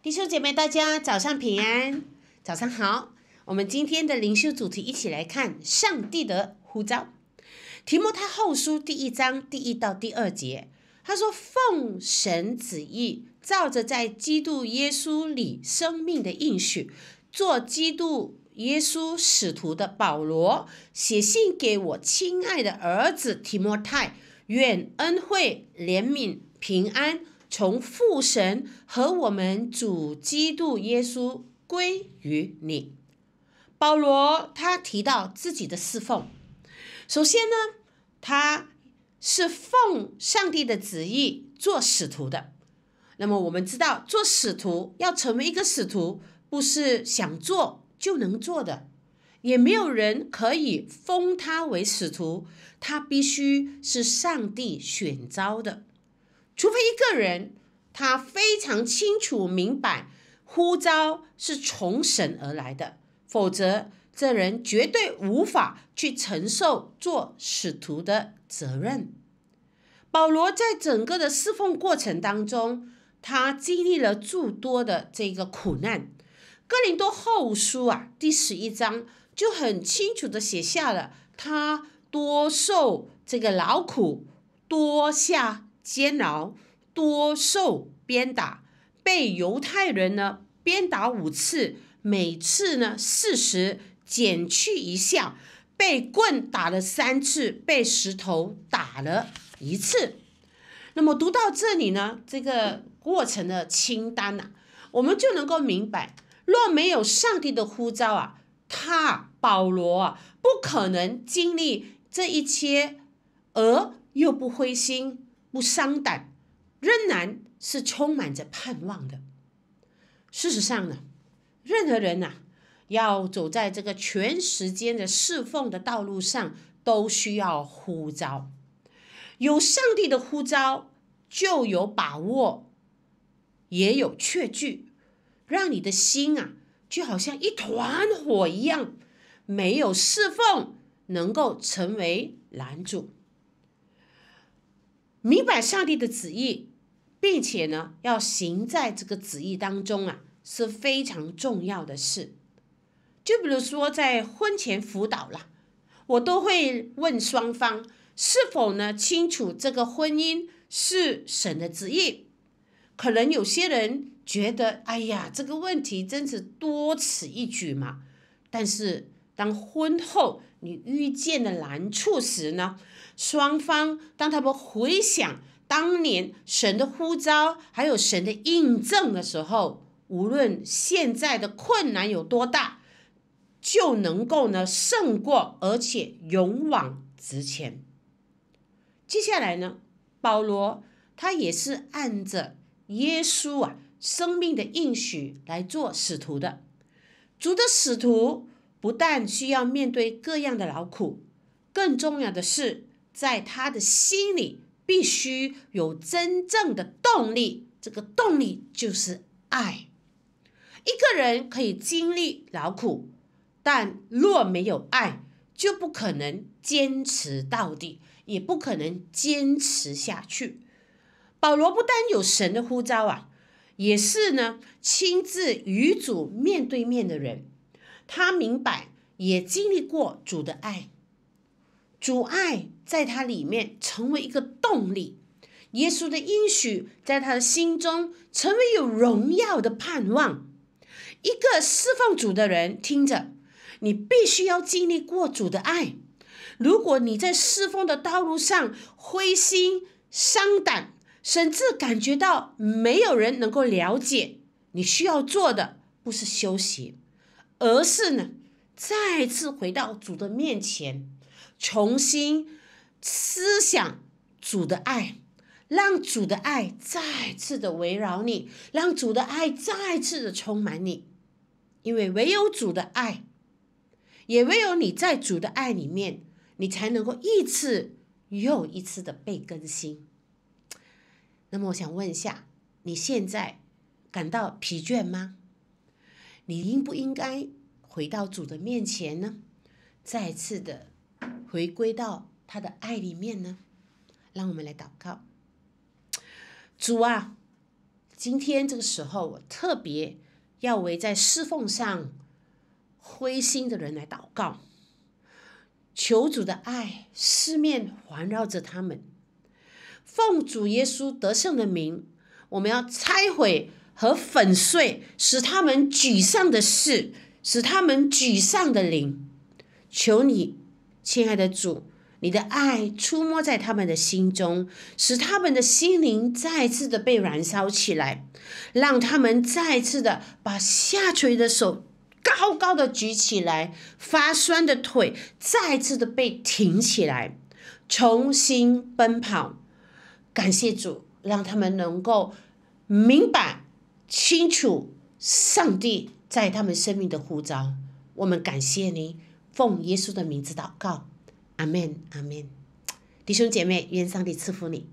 弟兄姐妹，大家早上平安，早上好。我们今天的灵修主题一起来看上帝的呼召。提摩太后书第一章第一到第二节，他说：“奉神旨意，照着在基督耶稣里生命的应许，做基督耶稣使徒的保罗，写信给我亲爱的儿子提摩太，愿恩惠、怜悯、平安。”从父神和我们主基督耶稣归于你。保罗他提到自己的侍奉，首先呢，他是奉上帝的旨意做使徒的。那么我们知道，做使徒要成为一个使徒，不是想做就能做的，也没有人可以封他为使徒，他必须是上帝选召的。除非一个人他非常清楚明白呼召是从神而来的，否则这人绝对无法去承受做使徒的责任。保罗在整个的侍奉过程当中，他经历了诸多的这个苦难。哥林多后书啊第十一章就很清楚的写下了他多受这个劳苦，多下。监牢多受鞭打，被犹太人呢鞭打五次，每次呢四十，减去一项，被棍打了三次，被石头打了一次。那么读到这里呢，这个过程的清单呐，我们就能够明白，若没有上帝的呼召啊，他保罗啊不可能经历这一切，而又不灰心。不伤胆，仍然是充满着盼望的。事实上呢，任何人呐，要走在这个全时间的侍奉的道路上，都需要呼召。有上帝的呼召，就有把握，也有确据，让你的心啊，就好像一团火一样，没有侍奉，能够成为拦阻。明白上帝的旨意，并且呢，要行在这个旨意当中啊，是非常重要的事。就比如说在婚前辅导了，我都会问双方是否呢清楚这个婚姻是神的旨意。可能有些人觉得，哎呀，这个问题真是多此一举嘛。但是当婚后，你遇见的难处时呢，双方当他们回想当年神的呼召，还有神的印证的时候，无论现在的困难有多大，就能够呢胜过，而且勇往直前。接下来呢，保罗他也是按着耶稣啊生命的应许来做使徒的，主的使徒。不但需要面对各样的劳苦，更重要的是，在他的心里必须有真正的动力。这个动力就是爱。一个人可以经历劳苦，但若没有爱，就不可能坚持到底，也不可能坚持下去。保罗不但有神的呼召啊，也是呢亲自与主面对面的人。他明白，也经历过主的爱，主爱在他里面成为一个动力，耶稣的应许在他的心中成为有荣耀的盼望。一个侍奉主的人，听着，你必须要经历过主的爱。如果你在侍奉的道路上灰心伤胆，甚至感觉到没有人能够了解，你需要做的不是休息。而是呢，再次回到主的面前，重新思想主的爱，让主的爱再次的围绕你，让主的爱再次的充满你，因为唯有主的爱，也唯有你在主的爱里面，你才能够一次又一次的被更新。那么，我想问一下，你现在感到疲倦吗？你应不应该回到主的面前呢？再次的回归到他的爱里面呢？让我们来祷告，主啊，今天这个时候我特别要为在侍奉上灰心的人来祷告，求主的爱四面环绕着他们，奉主耶稣得胜的名，我们要拆毁。和粉碎使他们沮丧的事，使他们沮丧的灵。求你，亲爱的主，你的爱触摸在他们的心中，使他们的心灵再次的被燃烧起来，让他们再次的把下垂的手高高的举起来，发酸的腿再次的被挺起来，重新奔跑。感谢主，让他们能够明白。清楚上帝在他们生命的护照，我们感谢您，奉耶稣的名字祷告，阿门，阿门。弟兄姐妹，愿上帝赐福你。